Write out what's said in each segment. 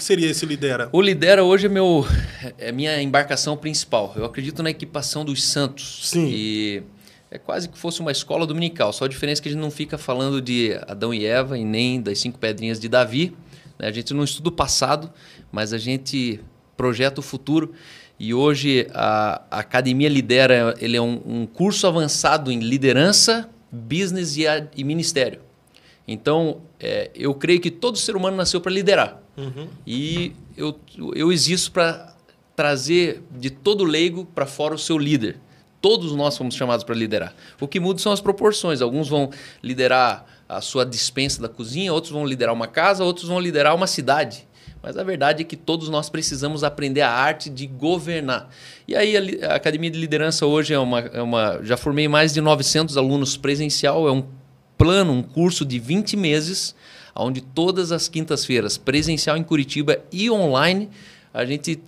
que seria esse Lidera? O Lidera hoje é, meu, é minha embarcação principal. Eu acredito na equipação dos Santos. Sim. E é quase que fosse uma escola dominical. Só a diferença é que a gente não fica falando de Adão e Eva e nem das cinco pedrinhas de Davi. Né? A gente não estuda o passado, mas a gente projeta o futuro. E hoje a, Academia Lidera ele é um, curso avançado em liderança, business e, e ministério. Então, é, eu creio que todo ser humano nasceu para liderar. Uhum. E eu, eu existo para trazer de todo leigo para fora o seu líder. Todos nós fomos chamados para liderar. O que muda são as proporções. Alguns vão liderar a sua dispensa da cozinha, outros vão liderar uma casa, outros vão liderar uma cidade. Mas a verdade é que todos nós precisamos aprender a arte de governar. E aí a, Academia de Liderança hoje é uma, é uma... Já formei mais de 900 alunos presencial, é um plano, um curso de 20 meses onde todas as quintas-feiras, presencial em Curitiba e online, a gente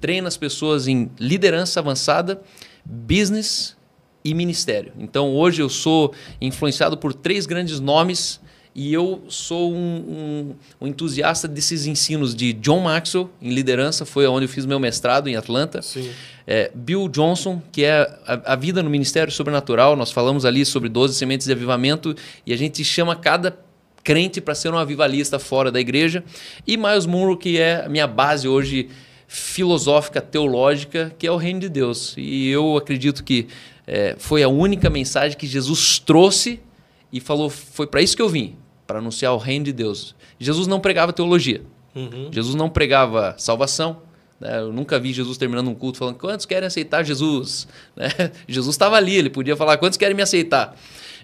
treina as pessoas em liderança avançada, business e ministério. Então hoje eu sou influenciado por três grandes nomes e eu sou um, um, um, entusiasta desses ensinos de John Maxwell, em liderança, foi onde eu fiz meu mestrado em Atlanta. É, Bill Johnson, que é a, a, vida no Ministério Sobrenatural. Nós falamos ali sobre 12 sementes de avivamento e a gente chama cada crente para ser um avivalista fora da igreja. E Miles muro que é a minha base hoje filosófica, teológica, que é o reino de Deus. E eu acredito que é, foi a única mensagem que Jesus trouxe e falou: foi para isso que eu vim, para anunciar o reino de Deus. Jesus não pregava teologia, uhum. Jesus não pregava salvação. Né? Eu nunca vi Jesus terminando um culto falando: quantos querem aceitar Jesus? Né? Jesus estava ali, ele podia falar: quantos querem me aceitar?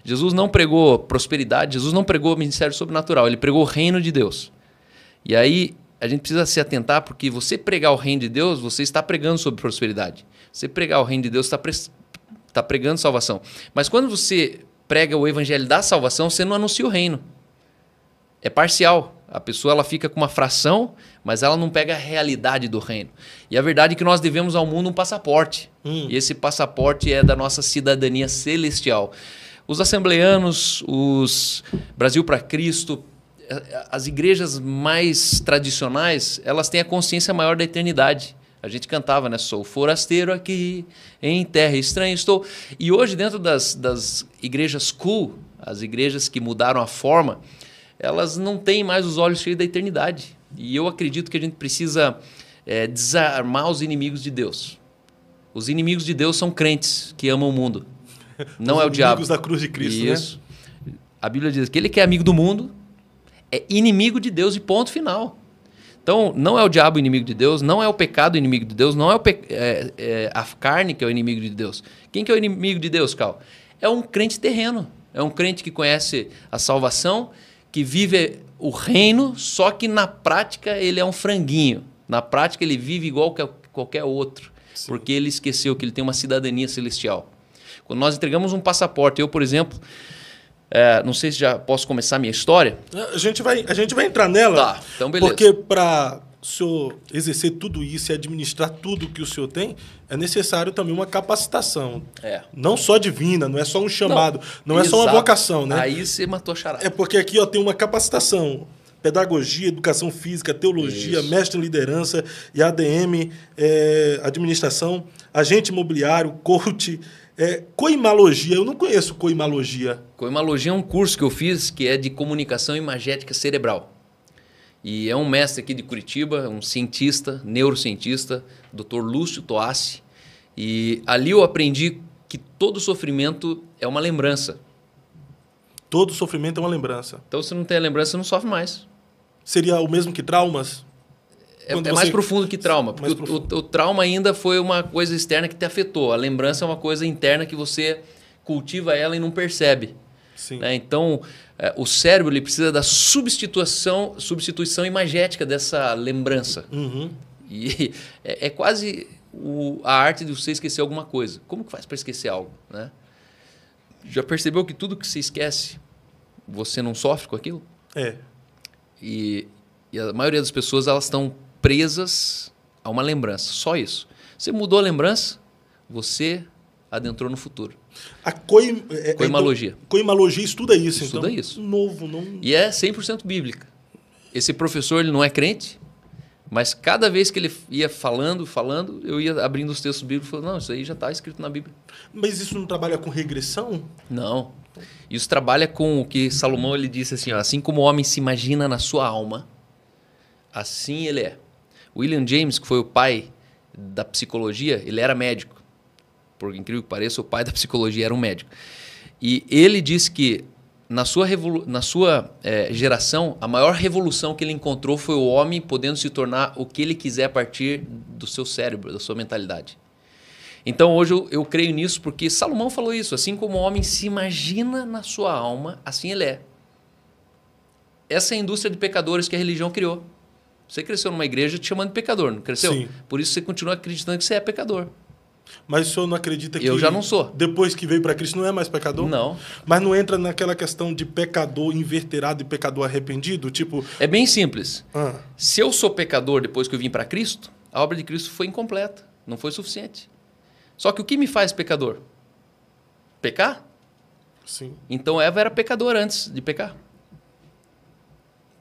Jesus não pregou prosperidade, Jesus não pregou ministério sobrenatural, ele pregou o reino de Deus. E aí a gente precisa se atentar porque você pregar o reino de Deus, você está pregando sobre prosperidade. Você pregar o reino de Deus está, pre... está pregando salvação. Mas quando você prega o evangelho da salvação, você não anuncia o reino. É parcial. A pessoa ela fica com uma fração, mas ela não pega a realidade do reino. E a verdade é que nós devemos ao mundo um passaporte. Hum. E esse passaporte é da nossa cidadania celestial. Os assembleanos, os Brasil para Cristo, as igrejas mais tradicionais, elas têm a consciência maior da eternidade. A gente cantava, né? Sou forasteiro aqui, em terra estranha estou. E hoje, dentro das, das igrejas cool, as igrejas que mudaram a forma, elas não têm mais os olhos cheios da eternidade. E eu acredito que a gente precisa é, desarmar os inimigos de Deus. Os inimigos de Deus são crentes que amam o mundo. Não é o diabo. Amigos da cruz de Cristo. Né? Isso. Né? A Bíblia diz que ele que é amigo do mundo é inimigo de Deus e ponto final. Então, não é o diabo inimigo de Deus, não é o pecado inimigo de Deus, não é, é, é a carne que é o inimigo de Deus. Quem que é o inimigo de Deus, Cal? É um crente terreno. É um crente que conhece a salvação, que vive o reino, só que na prática ele é um franguinho. Na prática ele vive igual que qualquer outro, Sim. porque ele esqueceu que ele tem uma cidadania celestial. Quando nós entregamos um passaporte, eu, por exemplo, é, não sei se já posso começar a minha história. Ah, a gente vai, a gente vai entrar nela. Tá, então beleza. Porque para o senhor exercer tudo isso e administrar tudo que o senhor tem, é necessário também uma capacitação. É. Não só divina, não é só um chamado, não, não é só uma vocação, né? Aí você matou a charada. É porque aqui ó, tem uma capacitação. Pedagogia, educação física, teologia, isso. mestre em liderança e ADM, é, administração, agente imobiliário, coach, é, coimalogia, eu não conheço coimalogia. Coimalogia é um curso que eu fiz que é de comunicação imagética cerebral. E é um mestre aqui de Curitiba, um cientista, neurocientista, Dr. Lúcio Toassi. E ali eu aprendi que todo sofrimento é uma lembrança. Todo sofrimento é uma lembrança. Então, se não tem a lembrança, você não sofre mais. Seria o mesmo que traumas? é, é mais profundo que trauma. Porque o, o, trauma ainda foi uma coisa externa que te afetou. A lembrança é uma coisa interna que você cultiva ela e não percebe. Né? Então, é, o cérebro ele precisa da substituição, substituição imagética dessa lembrança. Uhum. E é, é quase o, a arte de você esquecer alguma coisa. Como que faz para esquecer algo? Né? Já percebeu que tudo que você esquece, você não sofre com aquilo? É. E, e a maioria das pessoas elas estão presas a uma lembrança. Só isso. Você mudou a lembrança, você adentrou no futuro. A coi... É, é, coimalogia. coimalogia estuda isso, estuda então. isso. Novo, não... E é 100% bíblica. Esse professor ele não é crente, mas cada vez que ele ia falando, falando, eu ia abrindo os textos bíblicos e falando, não, isso aí já está escrito na Bíblia. Mas isso não trabalha com regressão? Não. Isso trabalha com o que Salomão ele disse assim, ó, assim como o homem se imagina na sua alma, assim ele é. William James, que foi o pai da psicologia, ele era médico. Por incrível que pareça, o pai da psicologia era um médico. E ele disse que na sua, na sua é, geração, a maior revolução que ele encontrou foi o homem podendo se tornar o que ele quiser a partir do seu cérebro, da sua mentalidade. Então hoje eu, eu creio nisso porque Salomão falou isso. Assim como o homem se imagina na sua alma, assim ele é. Essa é a indústria de pecadores que a religião criou. Você cresceu numa igreja te chamando de pecador, não cresceu? Sim. Por isso você continua acreditando que você é pecador. Mas o senhor não acredita que. Eu já não sou. Depois que veio para Cristo, não é mais pecador? Não. Mas não entra naquela questão de pecador inverterado e pecador arrependido? Tipo. É bem simples. Ah. Se eu sou pecador depois que eu vim para Cristo, a obra de Cristo foi incompleta. Não foi suficiente. Só que o que me faz pecador? Pecar? Sim. Então Eva era pecadora antes de pecar.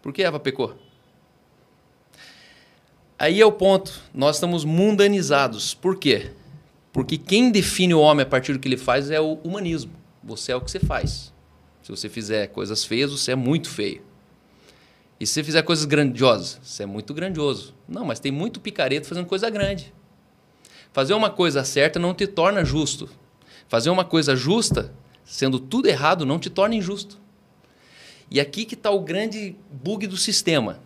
Por que Eva pecou? Aí é o ponto. Nós estamos mundanizados. Por quê? Porque quem define o homem a partir do que ele faz é o humanismo. Você é o que você faz. Se você fizer coisas feias, você é muito feio. E se você fizer coisas grandiosas, você é muito grandioso. Não, mas tem muito picareta fazendo coisa grande. Fazer uma coisa certa não te torna justo. Fazer uma coisa justa, sendo tudo errado, não te torna injusto. E aqui que está o grande bug do sistema.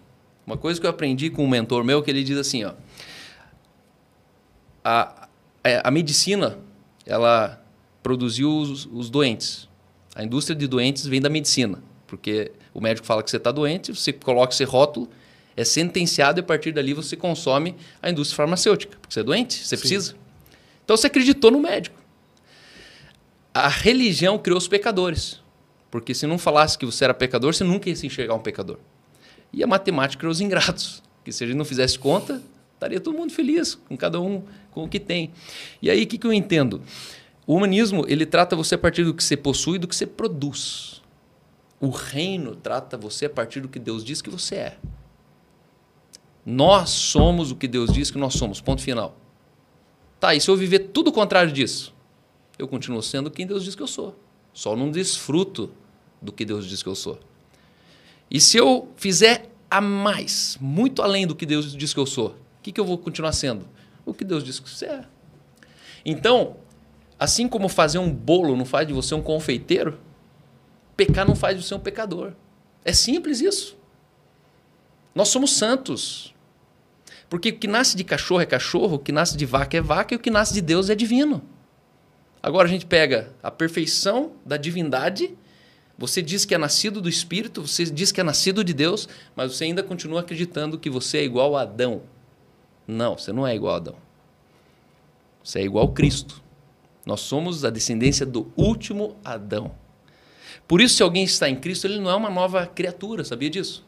Uma coisa que eu aprendi com um mentor meu que ele diz assim, ó, a, é, a, medicina ela produziu os, os doentes. A indústria de doentes vem da medicina, porque o médico fala que você está doente, você coloca esse rótulo, é sentenciado e a partir dali você consome a indústria farmacêutica, porque você é doente, você Sim. precisa. Então você acreditou no médico. A religião criou os pecadores, porque se não falasse que você era pecador, você nunca ia se enxergar um pecador e a matemática era os ingratos, que se a gente não fizesse conta, estaria todo mundo feliz com cada um com o que tem. E aí o que, que eu entendo? O humanismo ele trata você a partir do que você possui e do que você produz. O reino trata você a partir do que Deus diz que você é. Nós somos o que Deus diz que nós somos. Ponto final. Tá, e se eu viver tudo o contrário disso? Eu continuo sendo quem Deus diz que eu sou. Só não desfruto do que Deus diz que eu sou. E se eu fizer a mais, muito além do que Deus diz que eu sou, o que, que eu vou continuar sendo? O que Deus diz que você é. Então, assim como fazer um bolo não faz de você um confeiteiro, pecar não faz de você um pecador. É simples isso. Nós somos santos. Porque o que nasce de cachorro é cachorro, o que nasce de vaca é vaca e o que nasce de Deus é divino. Agora a gente pega a perfeição da divindade você diz que é nascido do Espírito, você diz que é nascido de Deus, mas você ainda continua acreditando que você é igual a Adão. Não, você não é igual a Adão. Você é igual a Cristo. Nós somos a descendência do último Adão. Por isso, se alguém está em Cristo, ele não é uma nova criatura, sabia disso?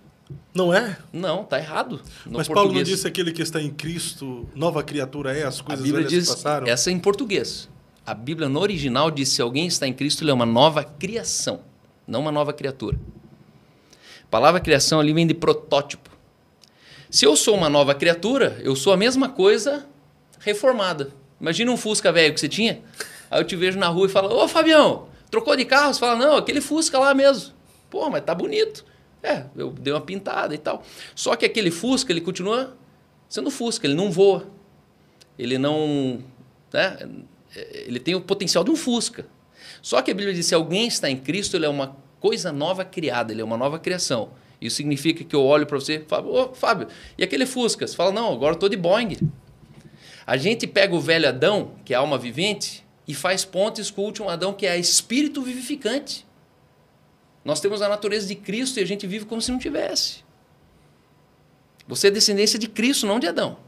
Não é? Não, tá errado. Mas português. Paulo não disse aquele que está em Cristo, nova criatura é, as coisas a Bíblia diz, passaram? Essa é em português. A Bíblia no original diz se alguém está em Cristo, ele é uma nova criação não uma nova criatura. A palavra criação ali vem de protótipo. Se eu sou uma nova criatura, eu sou a mesma coisa reformada. Imagina um Fusca velho que você tinha, aí eu te vejo na rua e falo, ô Fabião, trocou de carro? Você fala, não, aquele Fusca lá mesmo. Pô, mas tá bonito. É, eu dei uma pintada e tal. Só que aquele Fusca, ele continua sendo Fusca, ele não voa. Ele não... Né? É, ele tem o potencial de um Fusca, só que a Bíblia diz: se alguém está em Cristo, ele é uma coisa nova criada, ele é uma nova criação. Isso significa que eu olho para você e falo, ô Fábio, e aquele Fusca? Você fala, não, agora eu estou de Boeing. A gente pega o velho Adão, que é a alma vivente, e faz pontes com o último Adão, que é espírito vivificante. Nós temos a natureza de Cristo e a gente vive como se não tivesse. Você é descendência de Cristo, não de Adão.